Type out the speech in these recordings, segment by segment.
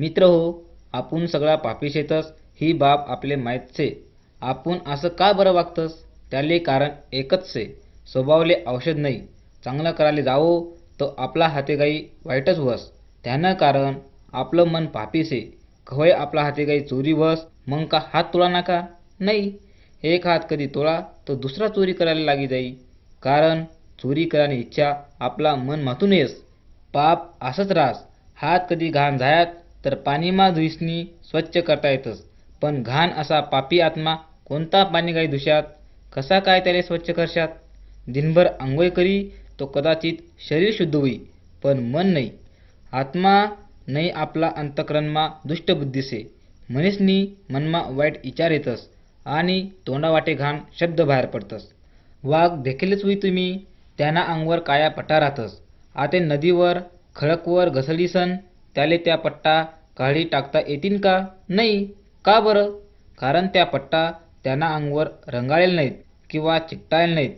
मित्र हो आपण सगळा पापी शेतस ही बाब आपले माहीत से आपण असं का बरं वागतस त्याले कारण एकच से स्वभावले औषध नाही चांगलं करायला जावो तर आपला हातेगाई वाईटच वस त्यानं कारण आपलं मन पापी से खवय आपला हातेगाई चोरी वस मग का हात तोळा ना का नाही एक हात कधी तोळा तर दुसरा चोरी करायला लागी जाई कारण चोरी करायची इच्छा आपला मन मातून येस पाप असंच रास हात कधी घाण झायात तर पाणीमा धुईसनी स्वच्छ करता येतस पण घाण असा पापी आत्मा कोणता पाणी गाई धुशात कसा काय त्याला स्वच्छ करशात दिनभर आंघोळ करी तो कदाचित शरीर शुद्ध होई पण मन नाही आत्मा नाही आपला अंतकरणमा बुद्धीसे मनीसनी मनमा वाईट विचार येतस आणि तोंडावाटे घाण शब्द बाहेर पडतस वाघ देखीलच होई तुम्ही त्यांना अंगवर काया पटा राहतस आते नदीवर खळकवर घसडीसन त्याले त्या पट्टा काढी टाकता येतील का नाही का बरं कारण त्या पट्टा त्यांना अंगवर रंगाळेल नाहीत किंवा चिकटायला नाहीत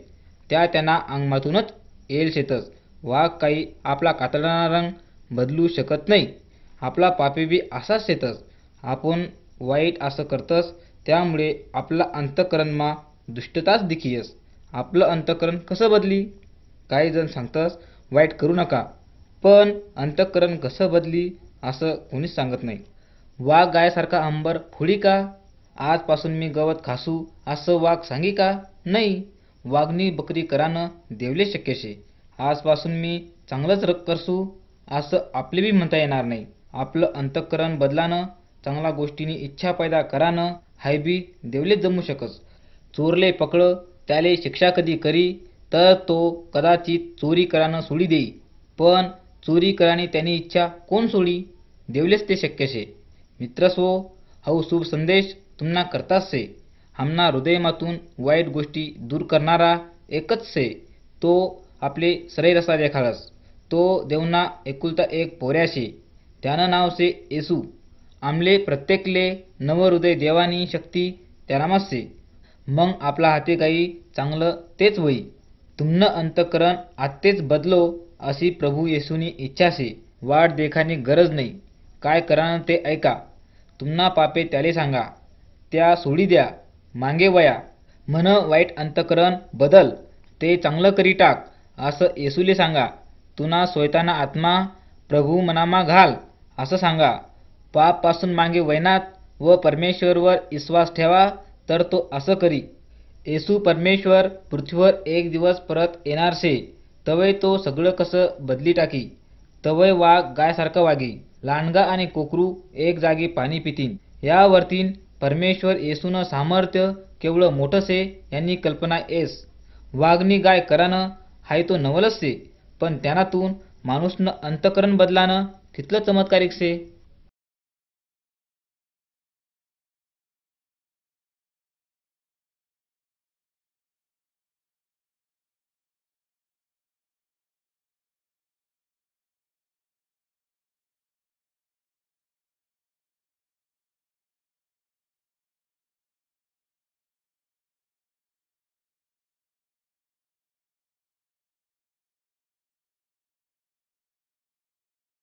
त्या त्यांना अंगमातूनच येईल शेतच वाघ काही आपला कातडा रंग बदलू शकत नाही आपला पापी बी असाच शेतच आपण वाईट असं करतस त्यामुळे आपला अंतकरणमा दुष्टताच दिखीयस आपलं अंतकरण कसं बदली काही जण सांगतस वाईट करू नका पण अंतःकरण कसं बदली असं कोणीच सांगत नाही वाघ गायासारखा अंबर फुडी का आजपासून मी गवत खासू असं वाघ सांगी का नाही वाघनी बकरी करानं देवले शक्यशे आजपासून मी चांगलंच रक करसू असं आपले बी म्हणता येणार नाही आपलं अंतःकरण बदलानं चांगल्या गोष्टीनी इच्छा पैदा करानं हाय बी देवले जमू शकस चोरले पकड त्याले शिक्षा कधी करी तर तो कदाचित चोरी करानं सोडी देई पण चोरी कराने त्यांनी इच्छा कोण सोडी देवलेच ते शक्य शे मित्रस्व हाऊ शुभ संदेश तुमना करताच से हमना हृदयमातून वाईट गोष्टी दूर करणारा एकच से तो आपले सरै रसा तो देवना एकुलता एक पोऱ्याशे त्यानं नाव से येसू आमले प्रत्येकले नवहृदय देवानी शक्ती त्यानामच से मग आपला हाते काही चांगलं तेच होई तुमनं अंतकरण आत्तेच बदलो अशी प्रभू येसूनी इच्छा शे वाट देखानी गरज नाही काय करान ते ऐका तुम्हा पापे त्याले सांगा त्या सोडी द्या मागे वया म्हण वाईट अंतकरण बदल ते चांगलं करी टाक असं येसूले सांगा तुना सोयताना आत्मा प्रभू मनामा घाल असं सांगा पापपासून मागे वैनात व परमेश्वरवर विश्वास ठेवा तर तो असं करी येसू परमेश्वर पृथ्वीवर एक दिवस परत येणार शे तवय तो सगळं कसं बदली टाकी तवय वाघ गायसारखं वागी लांडगा आणि कोकरू एक जागी पाणी पितीन यावरतीन परमेश्वर येसून सामर्थ्य केवळ मोठंसे यांनी कल्पना येस वाघनी गाय करानं हाय तो नवलच से पण त्यानातून माणूसनं अंतकरण बदलानं तिथलं चमत्कारिक से